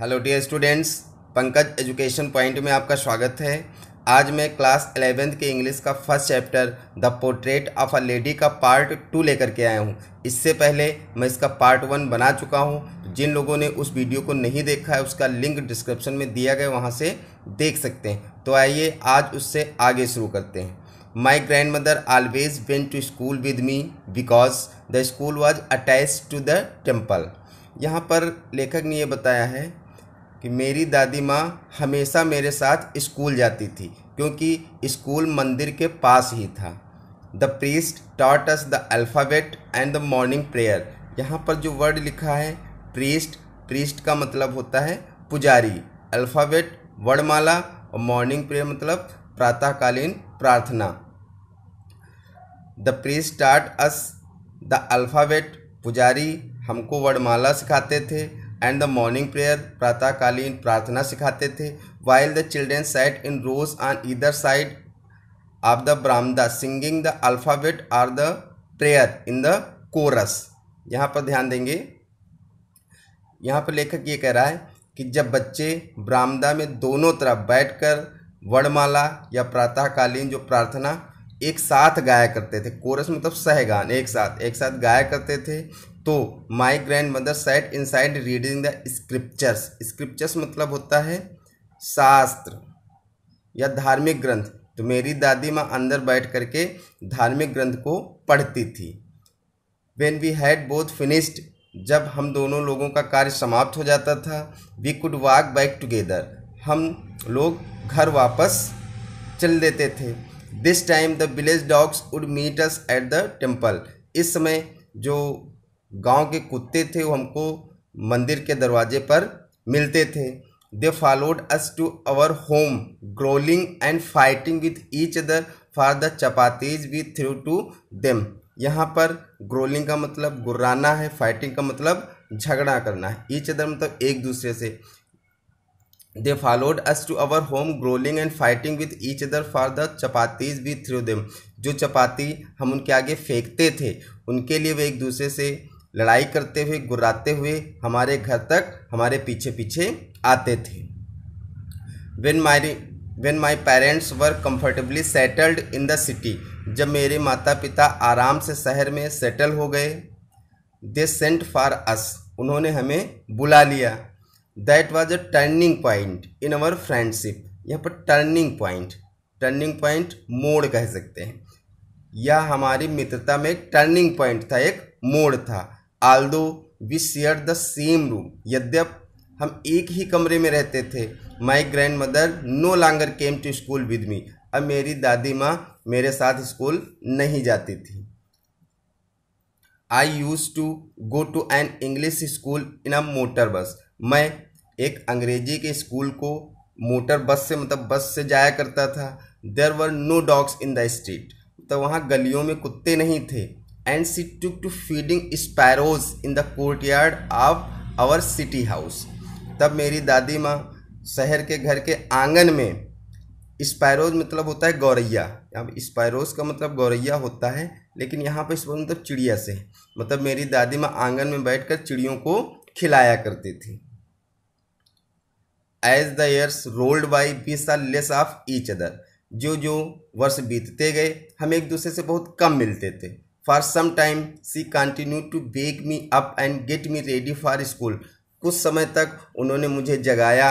Hello dear students Pankaj education point में आपका स्वागत है आज मैं क्लास एलेवेंथ के इंग्लिश का first chapter the portrait of a lady का पार्ट टू लेकर के आया हूँ इससे पहले मैं इसका पार्ट वन बना चुका हूँ जिन लोगों ने उस वीडियो को नहीं देखा है उसका लिंक डिस्क्रिप्शन में दिया गया वहाँ से देख सकते हैं तो आइए आज उससे आगे शुरू करते हैं My grandmother always went to school with me because the school was attached to the temple. यहाँ पर लेखक ने यह बताया है कि मेरी दादी माँ हमेशा मेरे साथ स्कूल जाती थी क्योंकि स्कूल मंदिर के पास ही था the priest taught us the alphabet and the morning prayer यहाँ पर जो वर्ड लिखा है प्रीस्ट प्रीस्ट का मतलब होता है पुजारी अल्फ़ाबेट वर्णमाला और मॉर्निंग प्रेयर मतलब प्रातःकालीन प्रार्थना the priest taught us the alphabet पुजारी हमको वर्णमाला सिखाते थे एंड द मॉर्निंग प्रेयर प्रातःकालीन प्रार्थना सिखाते थे while the children sat in rows on either side of the verandah singing the alphabet or the prayer in the chorus यहाँ पर ध्यान देंगे यहाँ पर लेखक ये कह रहा है कि जब बच्चे बरामदा में दोनों तरफ बैठकर वर्णमाला या प्रातःकालीन जो प्रार्थना एक साथ गाया करते थे कोरस मतलब सहगान एक साथ एक साथ गाया करते थे तो my grandmother sat inside reading the scriptures scriptures मतलब होता है शास्त्र या धार्मिक ग्रंथ तो मेरी दादी माँ अंदर बैठ करके धार्मिक ग्रंथ को पढ़ती थी when we had both finished जब हम दोनों लोगों का कार्य समाप्त हो जाता था we could walk back together हम लोग घर वापस चल देते थे this time the village dogs would meet us at the temple इस समय जो गांव के कुत्ते थे वो हमको मंदिर के दरवाजे पर मिलते थे they followed us to our home growling and fighting with each other for the chapatis we threw to them यहाँ पर ग्रोलिंग का मतलब गुर्राना है फाइटिंग का मतलब झगड़ा करना है ईच अदर मतलब एक दूसरे से they followed us to our home growling and fighting with each other for the chapatis we threw them जो चपाती हम उनके आगे फेंकते थे उनके लिए वे एक दूसरे से लड़ाई करते हुए गुर्राते हुए हमारे घर तक हमारे पीछे पीछे आते थे when my when my parents were comfortably settled in the city जब मेरे माता पिता आराम से शहर में सेटल हो गए दे सेंट फॉर अस उन्होंने हमें बुला लिया that was a turning point in our friendship यहाँ पर टर्निंग पॉइंट टर्निंग पॉइंट मोड़ कह सकते हैं यह हमारी मित्रता में टर्निंग पॉइंट था एक मोड़ था although we share the same room यद्यप हम एक ही कमरे में रहते थे my grandmother no longer came to school with me अब मेरी दादी माँ मेरे साथ स्कूल नहीं जाती थी I used to go to an English school in a motor bus मैं एक अंग्रेजी के स्कूल को मोटर बस से मतलब बस से जाया करता था there were no dogs in the street तो वहाँ गलियों में कुत्ते नहीं थे she took to feeding sparrows in the courtyard of our city house तब मेरी दादी माँ शहर के घर के आंगन में स्पैरोज मतलब होता है गौरैया अब स्पैरोज का मतलब गौरैया होता है लेकिन यहाँ इस इसका मतलब चिड़िया से मतलब मेरी दादी माँ आंगन में बैठकर चिड़ियों को खिलाया करती थी as the years rolled by we saw less of each other जो जो वर्ष बीतते गए हम एक दूसरे से बहुत कम मिलते थे for some time she continued to wake me up and get me ready for school कुछ समय तक उन्होंने मुझे जगाया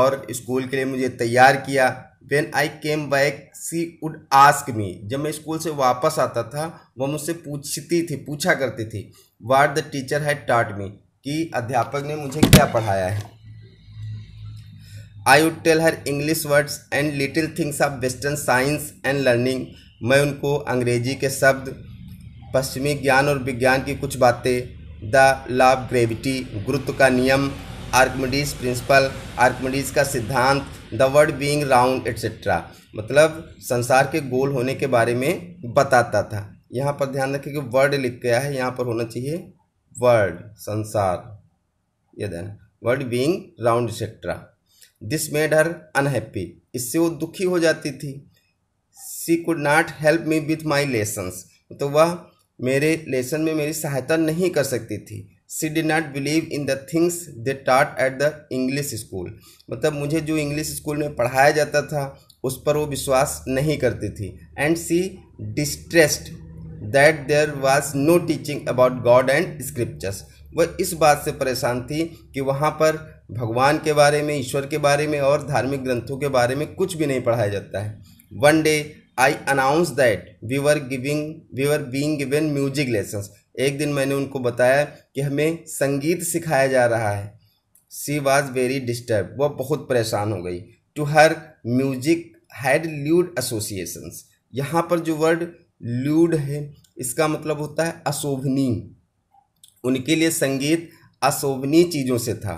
और स्कूल के लिए मुझे तैयार किया when I came back she would ask me जब मैं स्कूल से वापस आता था वह मुझसे पूछती थी पूछा करती थी वाट द टीचर हैड टाट मी कि अध्यापक ने मुझे क्या पढ़ाया है I would tell her English words and little things of western science and learning मैं उनको अंग्रेजी के शब्द पश्चिमी ज्ञान और विज्ञान की कुछ बातें द लॉ ऑफ ग्रेविटी गुरुत्व का नियम आर्कमिडीज प्रिंसिपल आर्कमिडीज का सिद्धांत the world being round et cetera मतलब संसार के गोल होने के बारे में बताता था यहाँ पर ध्यान रखें कि वर्ड लिख गया है यहाँ पर होना चाहिए वर्ड संसार ये then world being round et cetera this made her unhappy इससे वो दुखी हो जाती थी she could not help me with my lessons तो वह मेरे लेसन में मेरी सहायता नहीं कर सकती थी she did not believe in the things they taught at the English school मतलब मुझे जो इंग्लिश स्कूल में पढ़ाया जाता था उस पर वो विश्वास नहीं करती थी and she distressed that there was no teaching about God and scriptures वह इस बात से परेशान थी कि वहाँ पर भगवान के बारे में ईश्वर के बारे में और धार्मिक ग्रंथों के बारे में कुछ भी नहीं पढ़ाया जाता है one day I announce that we were giving we were being given music lessons एक दिन मैंने उनको बताया कि हमें संगीत सिखाया जा रहा है सी वॉज वेरी डिस्टर्ब वह बहुत परेशान हो गई to her music had lewd associations यहाँ पर जो वर्ड ल्यूड है इसका मतलब होता है अशोभनीय उनके लिए संगीत अशोभनीय चीज़ों से था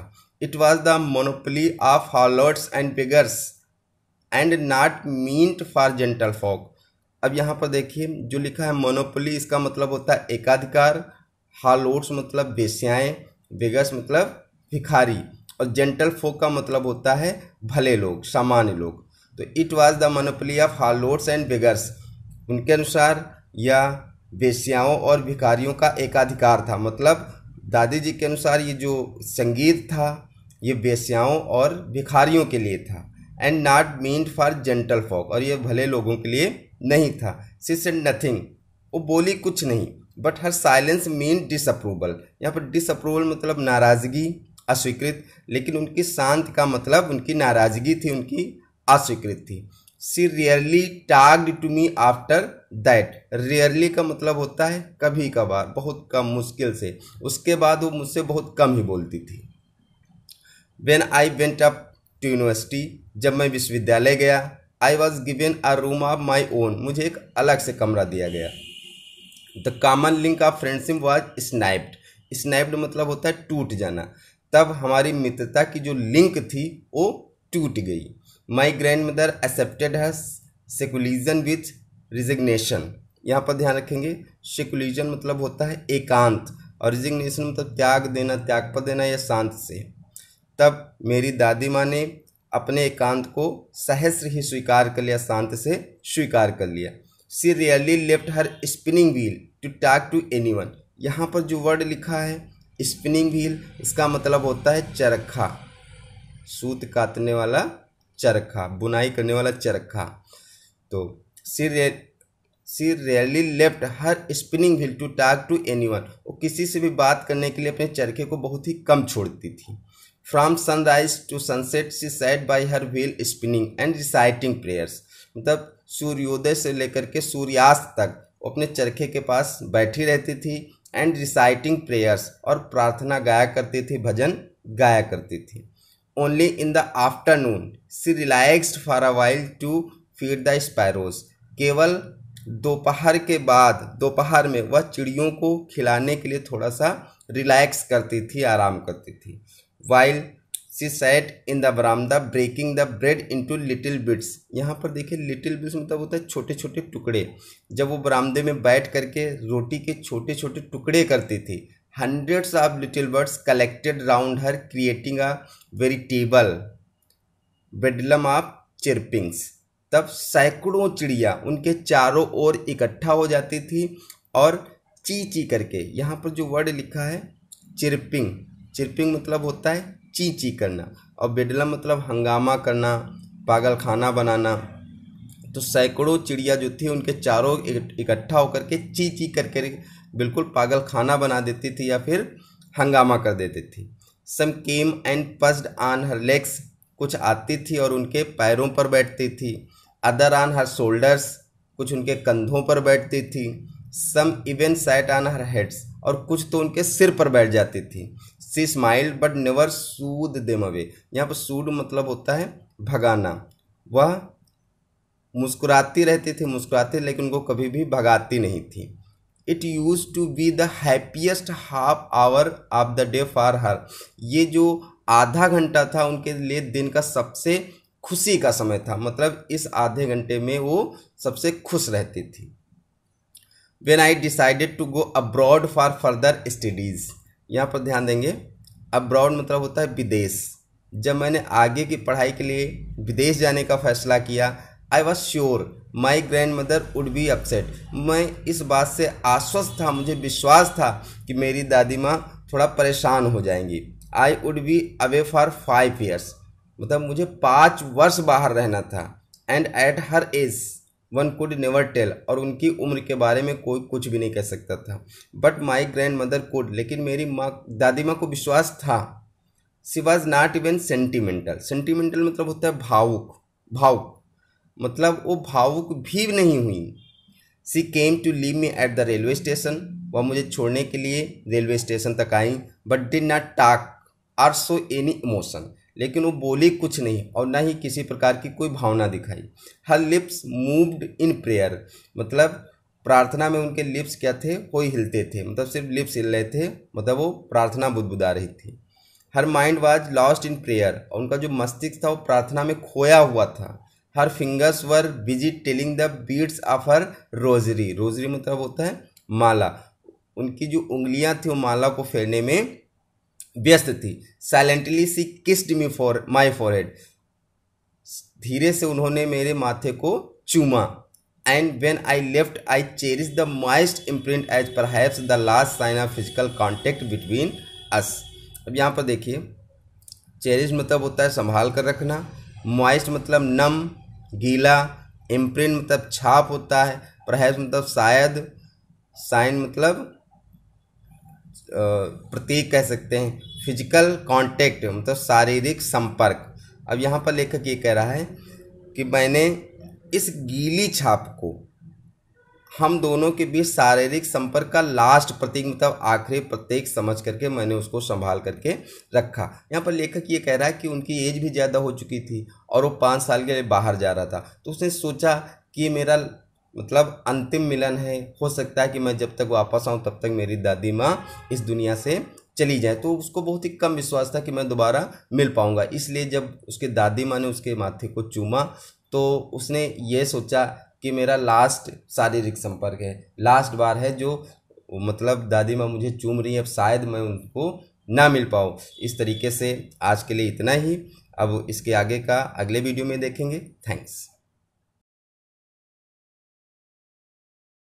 it was the monopoly of harlots and beggars and not meant for gentle folk अब यहाँ पर देखिए जो लिखा है मोनोपोली इसका मतलब होता है एकाधिकार हालोट्स मतलब बेस्याएँ बेगस मतलब भिखारी और जेंटल फोक का मतलब होता है भले लोग सामान्य लोग तो it was the monopoly of harlots and beggars उनके अनुसार या बेस्याओं और भिखारियों का एकाधिकार था मतलब दादी जी के अनुसार ये जो संगीत था ये बेस्याओं और भिखारियों के लिए था and not meant for gentle folk और ये भले लोगों के लिए नहीं था सी सेड नथिंग वो बोली कुछ नहीं but her silence meant disapproval यहाँ पर डिसअप्रूवल मतलब नाराज़गी अस्वीकृत लेकिन उनकी शांत का मतलब उनकी नाराज़गी थी उनकी अस्वीकृत थी she rarely talked to me after that rarely का मतलब होता है कभी कभार बहुत कम मुश्किल से उसके बाद वो मुझसे बहुत कम ही बोलती थी when I went up to university जब मैं विश्वविद्यालय गया I was given a room of my own मुझे एक अलग से कमरा दिया गया the common link of friendship was snapped snapped मतलब होता है टूट जाना तब हमारी मित्रता की जो लिंक थी वो टूट गई माई ग्रैंड मदर एक्सेप्टेड है सेकुलिजन विथ रिजिग्नेशन यहाँ पर ध्यान रखेंगे सेकुलिजन मतलब होता है एकांत और रिजिग्नेशन मतलब त्याग देना त्याग पर देना या शांत से तब मेरी दादी माँ ने अपने एकांत को सहस्र ही स्वीकार कर लिया शांत से स्वीकार कर लिया she rarely left her spinning wheel to talk to anyone यहाँ पर जो वर्ड लिखा है स्पिनिंग व्हील इसका मतलब होता है चरखा सूत काटने वाला चरखा बुनाई करने वाला चरखा तो सी रे she rarely left her spinning wheel to talk to anyone वो किसी से भी बात करने के लिए अपने चरखे को बहुत ही कम छोड़ती थी from sunrise to sunset she sat by her wheel spinning and reciting prayers मतलब सूर्योदय से लेकर के सूर्यास्त तक वो अपने चरखे के पास बैठी रहती थी एंड रिसाइटिंग प्रेयर्स और प्रार्थना गाया करती थी भजन गाया करती थी only in the afternoon she relaxed for a while to feed the sparrows केवल दोपहर के बाद दोपहर में वह चिड़ियों को खिलाने के लिए थोड़ा सा रिलैक्स करती थी आराम करती थी while she sat in the verandah breaking the bread into little bits यहाँ पर देखिए लिटिल बिट्स मतलब होता है छोटे छोटे टुकड़े जब वो बरामदे में बैठ करके रोटी के छोटे छोटे टुकड़े करती थी hundreds of little birds collected round her creating a veritable bedlam of chirpings तब सैकड़ों चिड़िया उनके चारों ओर इकट्ठा हो जाती थी और ची ची करके यहाँ पर जो वर्ड लिखा है चिरपिंग चिरपिंग मतलब होता है ची ची करना और बेडला मतलब हंगामा करना पागल खाना बनाना तो सैकड़ों चिड़िया जो थी उनके चारों इकट्ठा होकर के ची ची करके बिल्कुल पागल खाना बना देती थी या फिर हंगामा कर देती थी some came and perched on her legs कुछ आती थी और उनके पैरों पर बैठती थी अदर ऑन हर शोल्डर्स कुछ उनके कंधों पर बैठती थी some even sat on her heads और कुछ तो उनके सिर पर बैठ जाती थी she smiled but never shooed them away यहाँ पर सूड मतलब होता है भगाना वह मुस्कुराती रहती थी मुस्कुराती लेकिन उनको कभी भी भगाती नहीं थी it used to be the happiest half hour of the day for her ये जो आधा घंटा था उनके लिए दिन का सबसे खुशी का समय था मतलब इस आधे घंटे में वो सबसे खुश रहती थी when I decided to go abroad for further studies यहाँ पर ध्यान देंगे अब्रॉड मतलब होता है विदेश जब मैंने आगे की पढ़ाई के लिए विदेश जाने का फैसला किया I was sure my grandmother would be upset मैं इस बात से आश्वस्त था मुझे विश्वास था कि मेरी दादी माँ थोड़ा परेशान हो जाएंगी I would be away for five years मतलब मुझे पाँच वर्ष बाहर रहना था and at her age one could never tell और उनकी उम्र के बारे में कोई कुछ भी नहीं कह सकता था but my grandmother could लेकिन मेरी माँ दादी माँ को विश्वास था she was not even sentimental sentimental मतलब होता है भावुक भावुक मतलब वो भावुक भी नहीं हुई she came to leave me at the railway station वह मुझे छोड़ने के लिए रेलवे स्टेशन तक आई but did not talk or show any emotion लेकिन वो बोली कुछ नहीं और ना ही किसी प्रकार की कोई भावना दिखाई her lips moved in prayer मतलब प्रार्थना में उनके लिप्स क्या थे कोई हिलते थे मतलब सिर्फ लिप्स हिल रहे थे मतलब वो प्रार्थना बुदबुदा रही थी her mind was lost in prayer और उनका जो मस्तिष्क था वो प्रार्थना में खोया हुआ था her fingers were busy telling the beads of her rosary rosary मतलब होता है माला उनकी जो उंगलियां थी वो माला को फेरने में व्यस्त थी silently she kissed me for my forehead धीरे से उन्होंने मेरे माथे को चूमा and when I left I cherish the moist imprint as perhaps the last sign of physical contact between us अब यहाँ पर देखिए चेरिश मतलब होता है संभाल कर रखना मॉइस्ट मतलब नम गीला इम्प्रिंट मतलब छाप होता है पर मतलब शायद साइन मतलब प्रतीक कह सकते हैं फिजिकल कांटेक्ट मतलब शारीरिक संपर्क अब यहाँ पर लेखक ये कह रहा है कि मैंने इस गीली छाप को हम दोनों के बीच शारीरिक संपर्क का लास्ट प्रतीक मतलब आखिरी प्रतीक समझ करके मैंने उसको संभाल करके रखा यहाँ पर लेखक ये कह रहा है कि उनकी एज भी ज़्यादा हो चुकी थी और वो पाँच साल के लिए बाहर जा रहा था तो उसने सोचा कि मेरा मतलब अंतिम मिलन है हो सकता है कि मैं जब तक वापस आऊँ तब तक मेरी दादी माँ इस दुनिया से चली जाए तो उसको बहुत ही कम विश्वास था कि मैं दोबारा मिल पाऊँगा इसलिए जब उसके दादी माँ ने उसके माथे को चूमा तो उसने ये सोचा कि मेरा लास्ट शारीरिक संपर्क है लास्ट बार है जो मतलब दादी माँ मुझे चूम रही है अब शायद मैं उनको ना मिल पाऊँ इस तरीके से आज के लिए इतना ही अब इसके आगे का अगले वीडियो में देखेंगे थैंक्स